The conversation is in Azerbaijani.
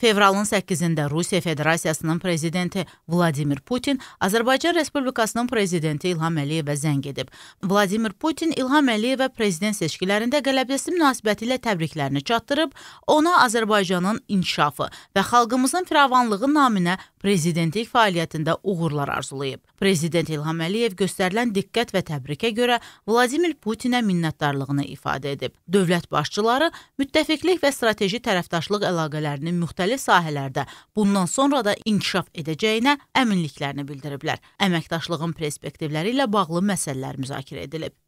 Fevralın 8-də Rusiya Federasiyasının prezidenti Vladimir Putin Azərbaycan Respublikasının prezidenti İlham Əliyevə zəng edib. Vladimir Putin İlham Əliyevə prezident seçkilərində qələbəsi münasibətilə təbriklərini çatdırıb, ona Azərbaycanın inkişafı və xalqımızın firavanlığı naminə prezidentlik fəaliyyətində uğurlar arzulayıb. Prezident İlham Əliyev göstərilən diqqət və təbrikə görə Vladimir Putinə minnətdarlığını ifadə edib. Dövlət başçıları müttəfiqlik və strateji tərəfdaşlıq əlaqələrinin müxtəlif müxtəlif sahələrdə bundan sonra da inkişaf edəcəyinə əminliklərini bildiriblər. Əməkdaşlığın perspektivləri ilə bağlı məsələlər müzakirə edilib.